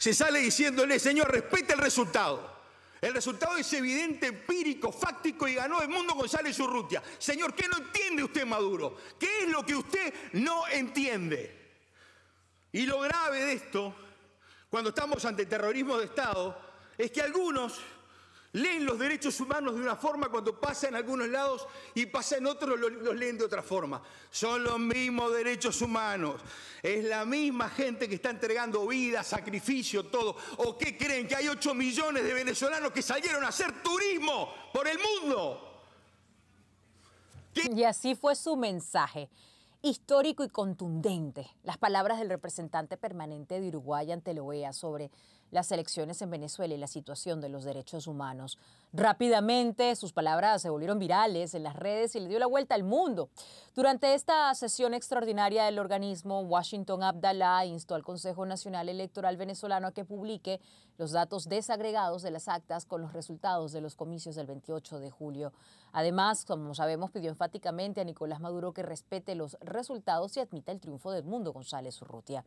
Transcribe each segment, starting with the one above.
se sale diciéndole, Señor, respete el resultado. El resultado es evidente, empírico, fáctico y ganó el mundo González Urrutia. Señor, ¿qué no entiende usted, Maduro? ¿Qué es lo que usted no entiende? Y lo grave de esto, cuando estamos ante terrorismo de Estado, es que algunos Leen los derechos humanos de una forma cuando pasa en algunos lados y pasa en otros, los, leen de otra forma. Son los mismos derechos humanos. Es la misma gente que está entregando vida, sacrificio, todo. ¿O qué creen? Que hay 8 millones de venezolanos que salieron a hacer turismo por el mundo. Y así fue su mensaje histórico y contundente. Las palabras del representante permanente de Uruguay ante la OEA sobre las elecciones en Venezuela y la situación de los derechos humanos. Rápidamente sus palabras se volvieron virales en las redes y le dio la vuelta al mundo. Durante esta sesión extraordinaria del organismo, Washington Abdalá instó al Consejo Nacional Electoral venezolano a que publique los datos desagregados de las actas con los resultados de los comicios del 28 de julio. Además, como sabemos, pidió enfáticamente a Nicolás Maduro que respete los resultados y admita el triunfo del mundo González Urrutia.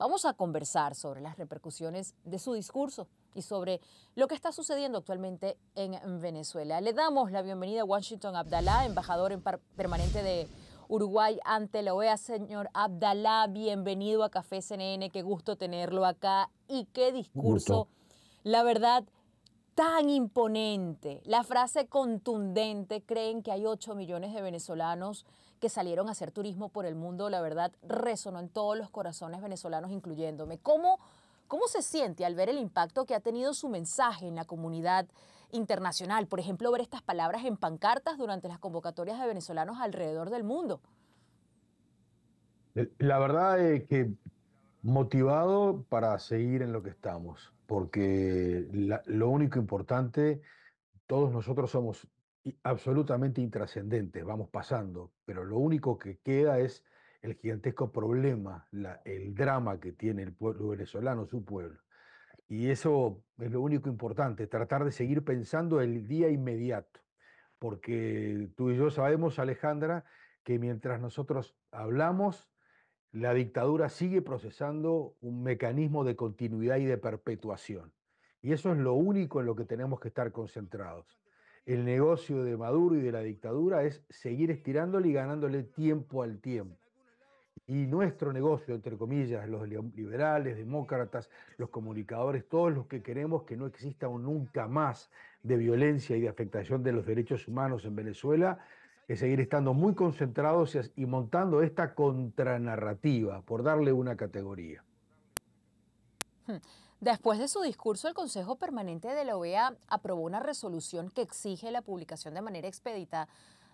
Vamos a conversar sobre las repercusiones de su discurso y sobre lo que está sucediendo actualmente en Venezuela. Le damos la bienvenida a Washington Abdalá, embajador permanente de Uruguay ante la OEA. Señor Abdalá, bienvenido a Café CNN, qué gusto tenerlo acá y qué discurso, la verdad, tan imponente, la frase contundente, creen que hay 8 millones de venezolanos que salieron a hacer turismo por el mundo, la verdad resonó en todos los corazones venezolanos, incluyéndome. ¿Cómo, cómo se siente al ver el impacto que ha tenido su mensaje en la comunidad internacional? Por ejemplo, ver estas palabras en pancartas durante las convocatorias de venezolanos alrededor del mundo. Eh, la verdad es que Motivado para seguir en lo que estamos, porque lo único importante, todos nosotros somos absolutamente intrascendentes, vamos pasando, pero lo único que queda es el gigantesco problema, el drama que tiene el pueblo venezolano, su pueblo. Y eso es lo único importante, tratar de seguir pensando el día inmediato, porque tú y yo sabemos, Alejandra, que mientras nosotros hablamos, la dictadura sigue procesando un mecanismo de continuidad y de perpetuación. Y eso es lo único en lo que tenemos que estar concentrados. El negocio de Maduro y de la dictadura es seguir estirándole y ganándole tiempo al tiempo. Y nuestro negocio, entre comillas, los liberales, demócratas, los comunicadores, todos los que queremos que no exista nunca más de violencia y de afectación de los derechos humanos en Venezuela, es seguir estando muy concentrados y montando esta contranarrativa, por darle una categoría. Hmm. Después de su discurso, el Consejo Permanente de la OEA aprobó una resolución que exige la publicación de manera expedita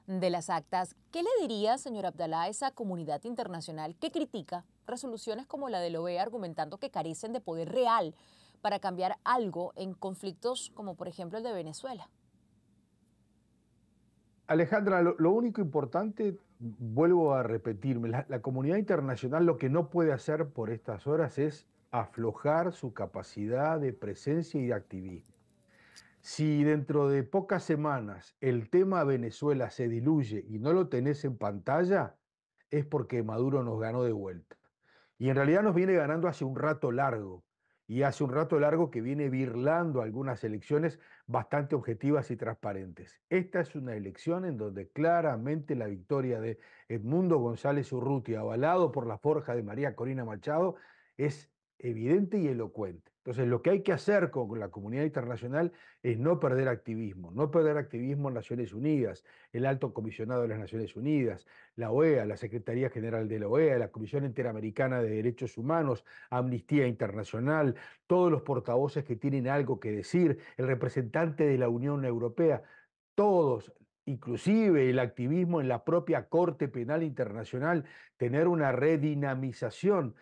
de las actas. ¿Qué le diría, señor Abdalá, a esa comunidad internacional que critica resoluciones como la de la OEA argumentando que carecen de poder real para cambiar algo en conflictos como por ejemplo el de Venezuela? Alejandra, lo, único importante, vuelvo a repetirme, la, la, comunidad internacional lo que no puede hacer por estas horas es aflojar su capacidad de presencia y de activismo. Si dentro de pocas semanas el tema Venezuela se diluye y no lo tenés en pantalla, es porque Maduro nos ganó de vuelta. Y en realidad nos viene ganando hace un rato largo y hace un rato largo que viene virlando algunas elecciones bastante objetivas y transparentes. Esta es una elección en donde claramente la victoria de Edmundo González Urrutia, avalado por la forja de María Corina Machado, es evidente y elocuente. Entonces, lo que hay que hacer con la comunidad internacional es no perder activismo, no perder activismo en Naciones Unidas, el alto comisionado de las Naciones Unidas, la OEA, la Secretaría General de la OEA, la Comisión Interamericana de Derechos Humanos, Amnistía Internacional, todos los portavoces que tienen algo que decir, el representante de la Unión Europea, todos inclusive el activismo en la propia Corte Penal Internacional, tener una redinamización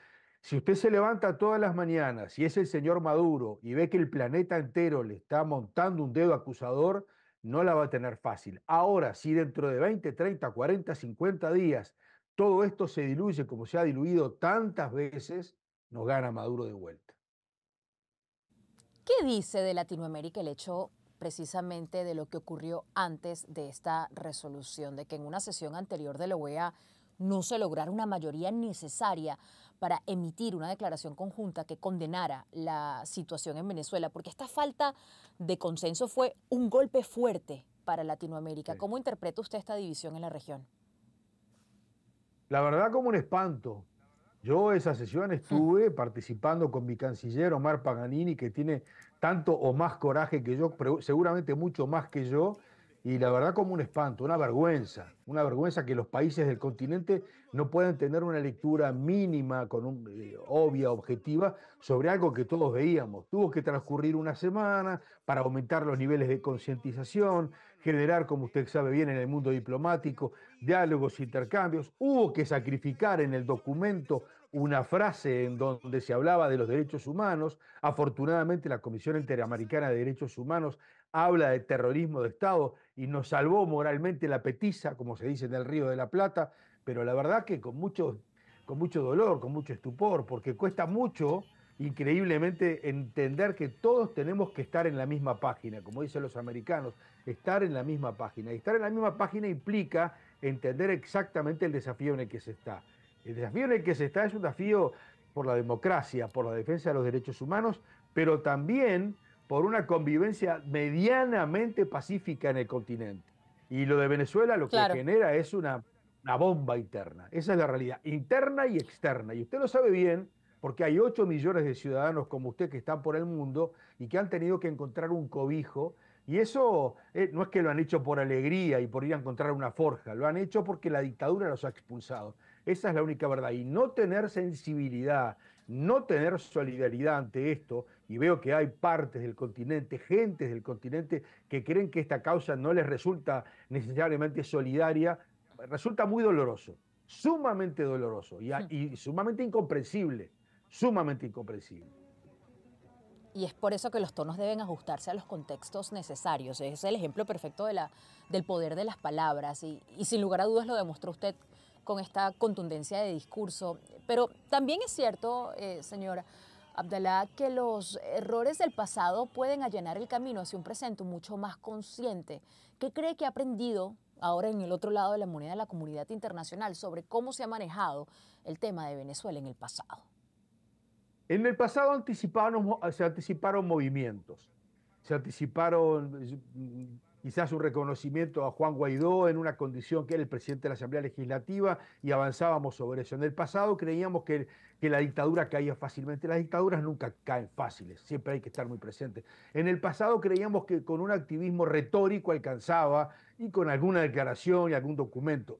si usted se levanta todas las mañanas y es el señor Maduro y ve que el planeta entero le está montando un dedo acusador, no la va a tener fácil. Ahora, si dentro de 20, 30, 40, 50 días todo esto se diluye como se ha diluido tantas veces, nos gana Maduro de vuelta. ¿Qué dice de Latinoamérica el hecho precisamente de lo que ocurrió antes de esta resolución, de que en una sesión anterior de la OEA no se lograra una mayoría necesaria para emitir una declaración conjunta que condenara la situación en Venezuela, porque esta falta de consenso fue un golpe fuerte para Latinoamérica. ¿Cómo interpreta usted esta división en la región? La verdad como un espanto. Yo esa sesión hmm. estuve participando con mi canciller Omar Paganini, que tiene tanto o más coraje que yo, seguramente mucho más que yo, y la verdad como un espanto, una vergüenza, una vergüenza que los países del continente no puedan tener una lectura mínima, con un, eh, obvia, objetiva, sobre algo que todos veíamos. Tuvo que transcurrir una semana para aumentar los niveles de concientización, generar, como usted sabe bien, en el mundo diplomático, diálogos, intercambios. Hubo que sacrificar en el documento una frase en donde se hablaba de los derechos humanos. Afortunadamente la Comisión Interamericana de Derechos Humanos habla de terrorismo de Estado y nos salvó moralmente la petiza, como se dice en el Río de la Plata, pero la verdad que con mucho, con mucho dolor, con mucho estupor, porque cuesta mucho, increíblemente, entender que todos tenemos que estar en la misma página, como dicen los americanos, estar en la misma página. Y estar en la misma página implica entender exactamente el desafío en el que se está. El desafío en el que se está es un desafío por la democracia, por la defensa de los derechos humanos, pero también por una convivencia medianamente pacífica en el continente. Y lo de Venezuela lo que genera es una, bomba interna. Esa es la realidad, interna y externa. Y usted lo sabe bien porque hay 8 millones de ciudadanos como usted que están por el mundo y que han tenido que encontrar un cobijo. Y eso eh, no es que lo han hecho por alegría y por ir a encontrar una forja, lo han hecho porque la dictadura los ha expulsado. Esa es la única verdad. Y no tener sensibilidad, no tener solidaridad ante esto, y veo que hay partes del continente, gentes del continente, que creen que esta causa no les resulta necesariamente solidaria, resulta muy doloroso, sumamente doloroso y, hmm. sumamente incomprensible, sumamente incomprensible. Y es por eso que los tonos deben ajustarse a los contextos necesarios. Es el ejemplo perfecto del poder de las palabras y, sin lugar a dudas lo demostró usted con esta contundencia de discurso. Pero también es cierto, eh, señora, Abdalá, que los errores del pasado pueden allanar el camino hacia un presente mucho más consciente. ¿Qué cree que ha aprendido ahora en el otro lado de la moneda de la comunidad internacional sobre cómo se ha manejado el tema de Venezuela en el pasado? En el pasado anticiparon, se anticiparon movimientos, se anticiparon quizás un reconocimiento a Juan Guaidó en una condición que era el presidente de la Asamblea Legislativa y avanzábamos sobre eso. En el pasado creíamos que, la dictadura caía fácilmente. Las dictaduras nunca caen fáciles, siempre hay que estar muy presente. En el pasado creíamos que con un activismo retórico alcanzaba y con alguna declaración y algún documento.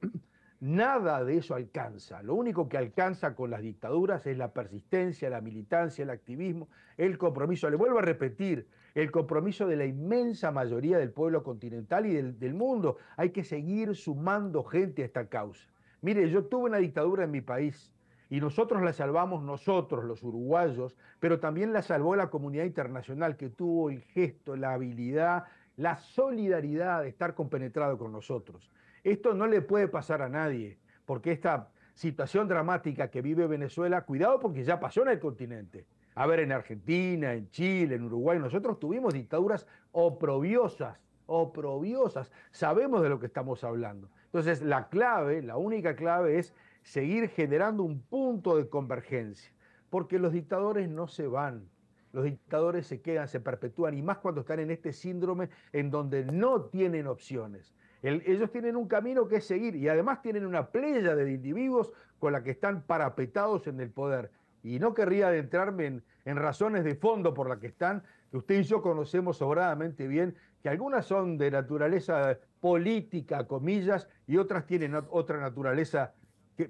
Nada de eso alcanza. Lo único que alcanza con las dictaduras es la persistencia, la militancia, el activismo, el compromiso. Le vuelvo a repetir, el compromiso de la inmensa mayoría del pueblo continental y del, mundo. Hay que seguir sumando gente a esta causa. Mire, yo tuve una dictadura en mi país y nosotros la salvamos nosotros, los uruguayos, pero también la salvó la comunidad internacional que tuvo el gesto, la habilidad, la solidaridad de estar compenetrado con nosotros. Esto no le puede pasar a nadie, porque esta situación dramática que vive Venezuela, cuidado porque ya pasó en el continente. A ver, en Argentina, en Chile, en Uruguay, nosotros tuvimos dictaduras oprobiosas, oprobiosas. Sabemos de lo que estamos hablando. Entonces, la clave, la única clave es seguir generando un punto de convergencia, porque los dictadores no se van, los dictadores se quedan, se perpetúan, y más cuando están en este síndrome en donde no tienen opciones ellos tienen un camino que seguir y además tienen una playa de individuos con la que están parapetados en el poder. Y no querría adentrarme en, razones de fondo por las que están, que usted y yo conocemos sobradamente bien, que algunas son de naturaleza política, comillas, y otras tienen otra naturaleza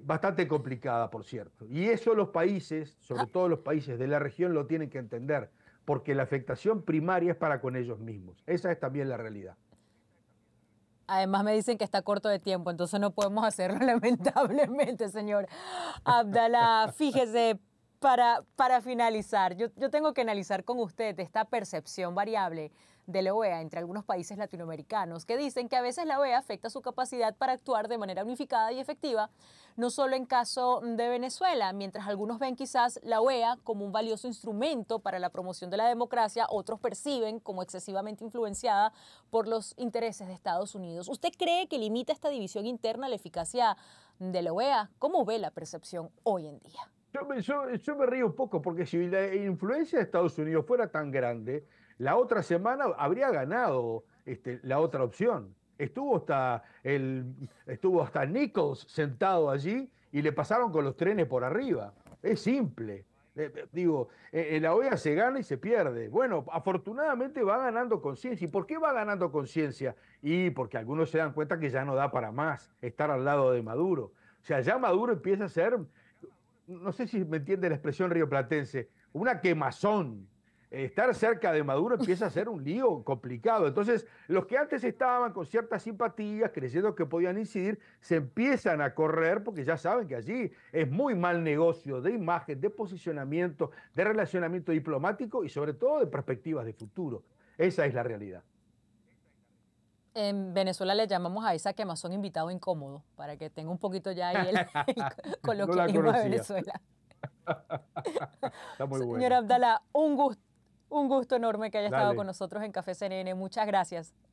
bastante complicada, por cierto. Y eso los países, sobre todo los países de la región, lo tienen que entender, porque la afectación primaria es para con ellos mismos. Esa es también la realidad. Además me dicen que está corto de tiempo, entonces no podemos hacerlo lamentablemente, señor Abdala. Fíjese, para, para finalizar, yo, yo tengo que analizar con usted esta percepción variable de la OEA entre algunos países latinoamericanos, que dicen que a veces la OEA afecta su capacidad para actuar de manera unificada y efectiva, no solo en caso de Venezuela, mientras algunos ven quizás la OEA como un valioso instrumento para la promoción de la democracia, otros perciben como excesivamente influenciada por los intereses de Estados Unidos. ¿Usted cree que limita esta división interna la eficacia de la OEA? ¿Cómo ve la percepción hoy en día? Yo, me río un poco porque si la influencia de Estados Unidos fuera tan grande, la otra semana habría ganado este, la otra opción. Estuvo hasta, el, estuvo hasta Nichols sentado allí y le pasaron con los trenes por arriba. Es simple. Eh, eh, digo, eh, la OEA se gana y se pierde. Bueno, afortunadamente va ganando conciencia. ¿Y por qué va ganando conciencia? Y porque algunos se dan cuenta que ya no da para más estar al lado de Maduro. O sea, ya Maduro empieza a ser, no sé si me entiende la expresión rioplatense, una quemazón estar cerca de Maduro empieza a ser un lío complicado. Entonces, los que antes estaban con ciertas simpatías, creyendo que podían incidir, se empiezan a correr porque ya saben que allí es muy mal negocio de imagen, de posicionamiento, de relacionamiento diplomático y sobre todo de perspectivas de futuro. Esa es la realidad. En Venezuela le llamamos a esa quemazón invitado incómodo, para que tenga un poquito ya ahí el, coloquialismo de Venezuela. Está muy bueno. Abdala, un gusto un gusto enorme que haya estado con nosotros en Café CNN. Muchas gracias.